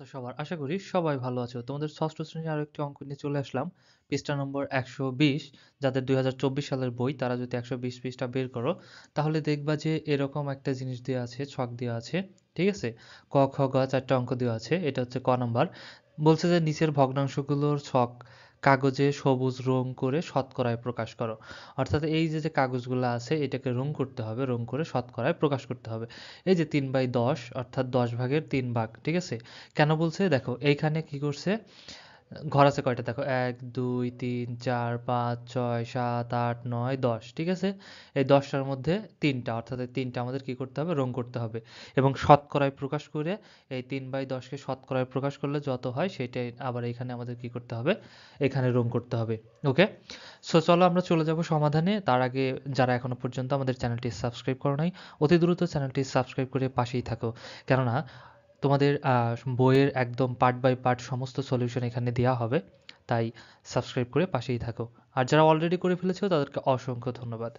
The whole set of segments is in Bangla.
অবস্থা সবার আশা করি সবাই ভালো আছো তোমাদের ষষ্ঠ শ্রেণীর আরো একটি অঙ্ক নিয়ে চলে আসলাম পৃষ্ঠা নম্বর একশো বিশ যাদের দুই সালের বই তারা যদি একশো বিশ পৃষ্ঠা বের করো তাহলে দেখবা যে এরকম একটা জিনিস দেওয়া আছে ছক দেওয়া আছে ঠিক আছে ক খ গ চারটা অঙ্ক দেওয়া আছে এটা হচ্ছে ক নাম্বার বলছে যে নিচের ভগ্নাংশগুলোর ছক কাগজে সবুজ রং করে শতকরায় প্রকাশ করো অর্থাৎ এই যে যে কাগজগুলো আছে এটাকে রং করতে হবে রং করে শতকরায় প্রকাশ করতে হবে এই যে তিন বাই দশ অর্থাৎ দশ ভাগের তিন ভাগ ঠিক আছে কেন বলছে দেখো এইখানে কি করছে ঘর আছে কয়টা দেখো এক দুই তিন চার পাঁচ ছয় সাত আট নয় দশ ঠিক আছে এই দশটার মধ্যে তিনটা অর্থাৎ এই তিনটা আমাদের কি করতে হবে রং করতে হবে এবং শতকরায় প্রকাশ করে এই তিন বাই দশকে শতকরায় প্রকাশ করলে যত হয় সেটাই আবার এখানে আমাদের কি করতে হবে এখানে রং করতে হবে ওকে সো চলো আমরা চলে যাব সমাধানে তার আগে যারা এখনো পর্যন্ত আমাদের চ্যানেলটি সাবস্ক্রাইব করো নাই অতি দ্রুত চ্যানেলটি সাবস্ক্রাইব করে পাশেই থাকো কেননা তোমাদের বইয়ের একদম পার্ট বাই পার্ট সমস্ত সলিউশন এখানে দেওয়া হবে তাই সাবস্ক্রাইব করে পাশেই থাকো আর যারা অলরেডি করে ফেলেছো তাদেরকে অসংখ্য ধন্যবাদ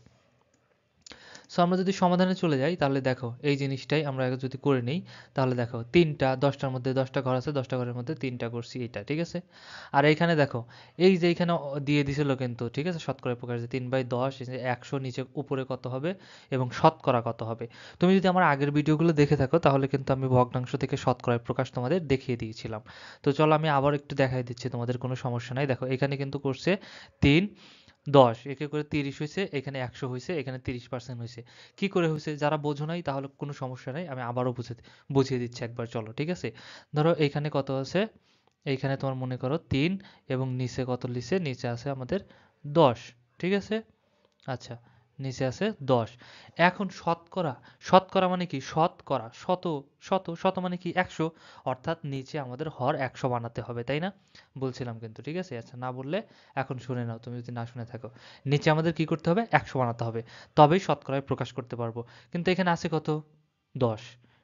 সো আমরা যদি সমাধানে চলে যাই তাহলে দেখো এই জিনিসটাই আমরা যদি করে নিই তাহলে দেখো তিনটা দশটার মধ্যে দশটা ঘর আছে দশটা ঘরের মধ্যে তিনটা করছি এটা ঠিক আছে আর এইখানে দেখো এই যে এইখানে দিয়ে দিছিল কিন্তু ঠিক আছে শতকরা প্রকাশ তিন বাই দশ একশো নিচে উপরে কত হবে এবং শতকরা কত হবে তুমি যদি আমার আগের ভিডিওগুলো দেখে থাকো তাহলে কিন্তু আমি ভগ্নাংশ থেকে শতকরায় প্রকাশ তোমাদের দেখিয়ে দিয়েছিলাম তো চলো আমি আবার একটু দেখাই দিচ্ছি তোমাদের কোনো সমস্যা নাই দেখো এখানে কিন্তু করছে তিন দশ একে করে তিরিশ হয়েছে এখানে একশো হয়েছে এখানে তিরিশ পার্সেন্ট হয়েছে কি করে হয়েছে যারা বোঝো নাই তাহলে কোনো সমস্যা নাই আমি আবারও বুঝে বুঝিয়ে দিচ্ছি একবার চলো ঠিক আছে ধরো এখানে কত আছে এইখানে তোমার মনে করো তিন এবং নিচে কত লিখছে নিচে আছে আমাদের দশ ঠিক আছে আচ্ছা নিচে আছে দশ এখন শতকরা শতকরা মানে কি শতকরা শত শত শত মানে কি একশো অর্থাৎ নিচে আমাদের হর একশো বানাতে হবে তাই না বলছিলাম কিন্তু ঠিক আছে আচ্ছা না বললে এখন শুনে নাও তুমি যদি না শুনে থাকো নিচে আমাদের কি করতে হবে একশো বানাতে হবে তবেই শতকরায় প্রকাশ করতে পারবো কিন্তু এখানে আছে কত দশ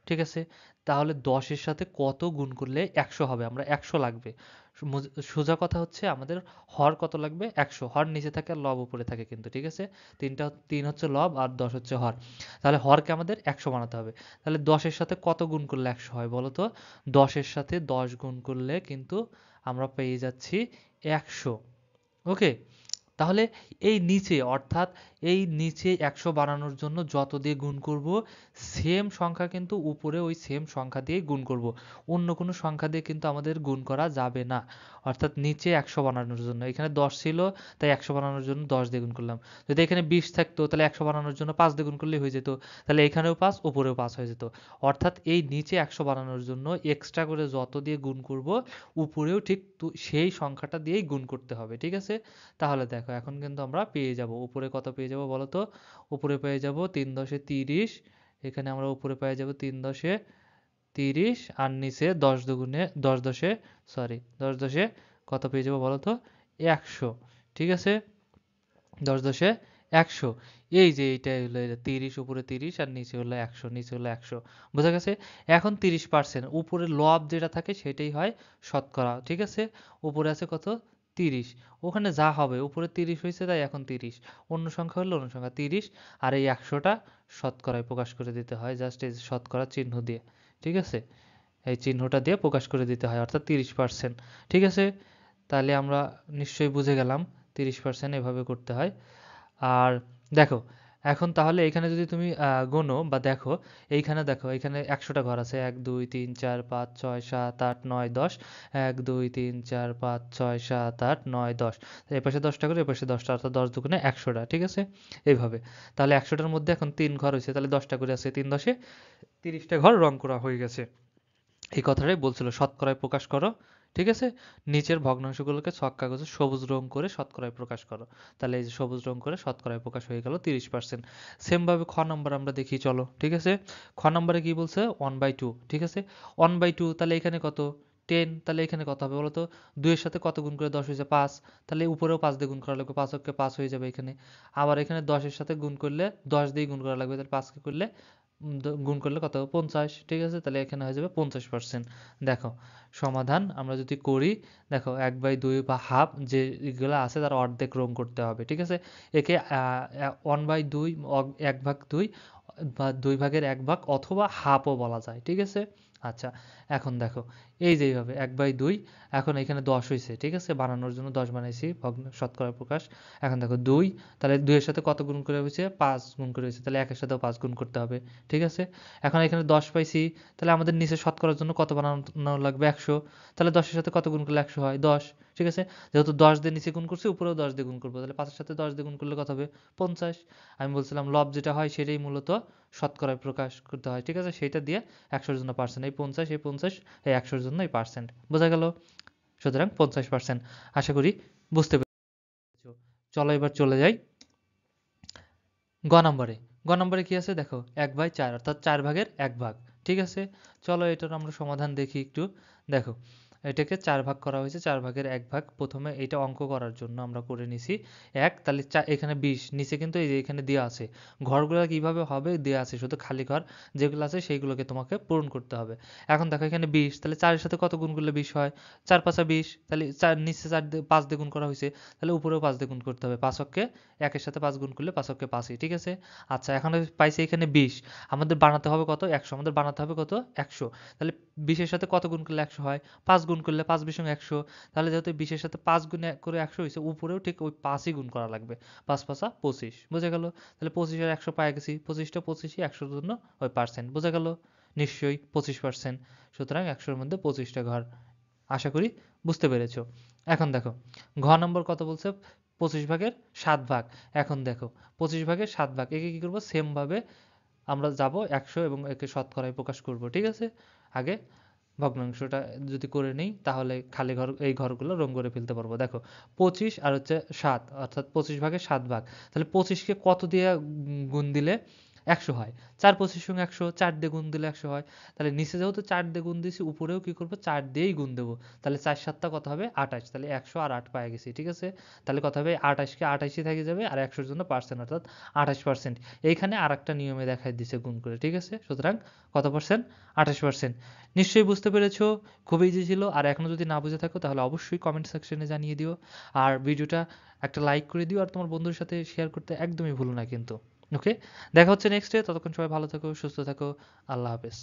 ঠিক আছে তাহলে দশের সাথে কত গুণ করলে একশো হবে আমরা একশো লাগবে সোজা কথা হচ্ছে আমাদের হর কত লাগবে একশো হর নিচে থাকে আর লব উপরে থাকে কিন্তু ঠিক আছে তিনটা তিন হচ্ছে লব আর দশ হচ্ছে হর তাহলে হরকে আমাদের একশো বানাতে হবে তাহলে দশের সাথে কত গুণ করলে একশো হয় বলতো তো দশের সাথে দশ গুণ করলে কিন্তু আমরা পেয়ে যাচ্ছি একশো ওকে তাহলে এই নিচে অর্থাৎ এই নিচে একশো বানানোর জন্য যত দিয়ে গুণ করব সেম সংখ্যা কিন্তু উপরে ওই সেম সংখ্যা দিয়ে গুণ করব অন্য কোনো সংখ্যা দিয়ে কিন্তু আমাদের গুণ করা যাবে না অর্থাৎ নিচে একশো বানানোর জন্য এখানে দশ ছিল তাই একশো বানানোর জন্য দশ দিয়ে গুণ করলাম যদি এখানে বিশ থাকতো তাহলে একশো বানানোর জন্য পাঁচ দিয়ে গুণ করলেই হয়ে যেত তাহলে এখানেও পাঁচ উপরেও পাঁচ হয়ে যেত অর্থাৎ এই নিচে একশো বানানোর জন্য এক্সট্রা করে যত দিয়ে গুণ করব উপরেও ঠিক সেই সংখ্যাটা দিয়েই গুণ করতে হবে ঠিক আছে তাহলে দেখো এখন কিন্তু আমরা পেয়ে যাব উপরে কত পেয়ে যাব যাব বলো তো উপরে পেয়ে যাব তিন দশে তিরিশ এখানে আমরা উপরে পেয়ে যাব তিন দশে তিরিশ আর নিচে দশ দুগুণে দশ দশে সরি দশ দশে কত পেয়ে যাব বলো তো একশো ঠিক আছে দশ দশে একশো এই যে এইটা হলো তিরিশ উপরে তিরিশ আর নিচে হলো একশো নিচে হলো একশো বোঝা গেছে এখন তিরিশ পার্সেন্ট উপরে লব যেটা থাকে সেটাই হয় শতকরা ঠিক আছে উপরে আছে কত তিরিশ ওখানে যা হবে উপরে তিরিশ হয়েছে তাই এখন তিরিশ অন্য সংখ্যা হলো অন্য সংখ্যা তিরিশ আর এই একশোটা শতকরায় প্রকাশ করে দিতে হয় জাস্ট এই শতকরা চিহ্ন দিয়ে ঠিক আছে এই চিহ্নটা দিয়ে প্রকাশ করে দিতে হয় অর্থাৎ তিরিশ পার্সেন্ট ঠিক আছে তাহলে আমরা নিশ্চয়ই বুঝে গেলাম তিরিশ পার্সেন্ট এভাবে করতে হয় আর দেখো এখন তাহলে এখানে যদি তুমি গোনো বা দেখো এইখানে দেখো এখানে একশোটা ঘর আছে এক দুই তিন চার পাঁচ ছয় সাত আট নয় দশ এক দুই তিন চার পাঁচ ছয় সাত আট নয় দশ এ পাশে দশটা করে এ পাশে দশটা অর্থাৎ দশ দুগুণে একশোটা ঠিক আছে এইভাবে তাহলে একশোটার মধ্যে এখন তিন ঘর হয়েছে তাহলে দশটা করে আছে তিন দশে তিরিশটা ঘর রং করা হয়ে গেছে এই কথাটাই বলছিল শতকরায় প্রকাশ করো ঠিক আছে নিচের ভগ্নাংশগুলোকে ছক কাগজে সবুজ রং করে শতকরায় প্রকাশ করো তাহলে এই যে সবুজ রং করে শতকরায় প্রকাশ হয়ে গেল তিরিশ পার্সেন্ট সেমভাবে খ নম্বর আমরা দেখি চলো ঠিক আছে খ নম্বরে কি বলছে ওয়ান বাই টু ঠিক আছে ওয়ান বাই টু তাহলে এখানে কত টেন তাহলে এখানে কত হবে বলতো দুইয়ের সাথে কত গুণ করে দশ হয়েছে পাঁচ তাহলে উপরেও পাঁচ দিয়ে গুণ করা লাগবে পাঁচ অক্ষে পাঁচ হয়ে যাবে এখানে আবার এখানে দশের সাথে গুণ করলে দশ দিয়ে গুণ করা লাগবে তাহলে পাঁচকে করলে গুণ করলে কত হবে পঞ্চাশ ঠিক আছে তাহলে এখানে হয়ে যাবে পঞ্চাশ পার্সেন্ট দেখো সমাধান আমরা যদি করি দেখো এক বাই দুই বা হাফ যেগুলো আছে তার অর্ধেক রং করতে হবে ঠিক আছে একে ওয়ান বাই দুই এক ভাগ দুই বা দুই ভাগের এক ভাগ অথবা হাফও বলা যায় ঠিক আছে আচ্ছা এখন দেখো এই যে এইভাবে এক বাই দুই এখন এখানে দশ হয়েছে ঠিক আছে বানানোর জন্য দশ বানাইছি ভগ্ন শতকরা প্রকাশ এখন দেখো দুই তাহলে দুইয়ের সাথে কত গুণ করে হয়েছে পাঁচ গুণ করে হয়েছে তাহলে একের সাথেও পাঁচ গুণ করতে হবে ঠিক আছে এখন এখানে দশ পাইছি তাহলে আমাদের নিচে শতকরার জন্য কত বানানো লাগবে একশো তাহলে দশের সাথে কত গুণ করলে একশো হয় দশ ঠিক আছে যেহেতু দশ দিয়ে নিচে গুণ করছি উপরেও দশ দিয়ে গুণ করবো তাহলে পাঁচের সাথে দশ দিয়ে গুণ করলে কত হবে পঞ্চাশ আমি বলছিলাম লব যেটা হয় সেটাই মূলত শতকরায় প্রকাশ করতে হয় ঠিক আছে সেটা দিয়ে একশোর জন্য পার্সেন্ট এই পঞ্চাশ এই পঞ্চাশ এই একশোর জন্য এই পার্সেন্ট বোঝা গেল সুতরাং পঞ্চাশ পার্সেন্ট আশা করি বুঝতে পেরেছ চলো এবার চলে যাই গ নম্বরে গ নম্বরে কি আছে দেখো এক বাই চার অর্থাৎ চার ভাগের এক ভাগ ঠিক আছে চলো এটার আমরা সমাধান দেখি একটু দেখো এটাকে চার ভাগ করা হয়েছে চার ভাগের এক ভাগ প্রথমে এটা অঙ্ক করার জন্য আমরা করে নিছি এক তাহলে এখানে বিশ নিচে কিন্তু এই যে এখানে দেওয়া আছে ঘরগুলো কিভাবে হবে দেওয়া আছে শুধু খালি ঘর যেগুলো আছে সেইগুলোকে তোমাকে পূরণ করতে হবে এখন দেখো এখানে বিশ তাহলে চারের সাথে কত গুণ করলে বিশ হয় চার পাঁচা বিশ তাহলে চার নিচে চার পাঁচ দিয়ে গুণ করা হয়েছে তাহলে উপরেও পাঁচ দিয়ে গুণ করতে হবে পাঁচককে একের সাথে পাঁচ গুণ করলে পাঁচককে পাঁচই ঠিক আছে আচ্ছা এখন পাইছি এখানে বিশ আমাদের বানাতে হবে কত একশো আমাদের বানাতে হবে কত একশো তাহলে বিশের সাথে কত গুণ করলে একশো হয় পাঁচ গুণ গুণ করলে পাঁচ বিশ একশো তাহলে যেহেতু বিশের সাথে পাঁচ গুণ করে একশো হয়েছে উপরেও ঠিক ওই পাঁচই গুণ করা লাগবে পাঁচ পাঁচা পঁচিশ বোঝা গেল তাহলে পঁচিশ আর একশো পায়ে গেছি পঁচিশটা পঁচিশই একশোর জন্য ওই পার্সেন্ট বোঝা গেল নিশ্চয়ই পঁচিশ পার্সেন্ট সুতরাং একশোর মধ্যে পঁচিশটা ঘর আশা করি বুঝতে পেরেছ এখন দেখো ঘ নম্বর কত বলছে পঁচিশ ভাগের সাত ভাগ এখন দেখো পঁচিশ ভাগের সাত ভাগ একে কী করবো সেমভাবে আমরা যাব একশো এবং একে শতকরায় প্রকাশ করব ঠিক আছে আগে ভগ্নাংশটা যদি করে নিই তাহলে খালি ঘর এই ঘরগুলো রং করে ফেলতে পারবো দেখো পঁচিশ আর হচ্ছে সাত অর্থাৎ পঁচিশ ভাগের সাত ভাগ তাহলে পঁচিশকে কত দিয়ে গুণ দিলে একশো হয় চার পঁচিশ সঙ্গে একশো চার দিয়ে গুণ দিলে একশো হয় তাহলে নিচে যেহেতু চার দিয়ে গুণ দিয়েছি উপরেও কি করবো চার দিয়েই গুণ দেবো তাহলে চার সাতটা কত হবে আঠাশ তাহলে একশো আর আট পায়ে গেছি ঠিক আছে তাহলে কত হবে আঠাশকে আঠাশই থেকে যাবে আর একশোর জন্য পার্সেন্ট অর্থাৎ আঠাশ পার্সেন্ট এইখানে আর একটা নিয়মে দেখায় দিছে গুণ করে ঠিক আছে সুতরাং কত পার্সেন্ট আঠাশ পার্সেন্ট নিশ্চয়ই বুঝতে পেরেছ খুব ইজি ছিল আর এখনও যদি না বুঝে থাকো তাহলে অবশ্যই কমেন্ট সেকশনে জানিয়ে দিও আর ভিডিওটা একটা লাইক করে দিও আর তোমার বন্ধুর সাথে শেয়ার করতে একদমই ভুলো না কিন্তু ওকে দেখা হচ্ছে নেক্সট ডে ততক্ষণ সবাই ভালো থাকো সুস্থ থাকো আল্লাহ হাফেজ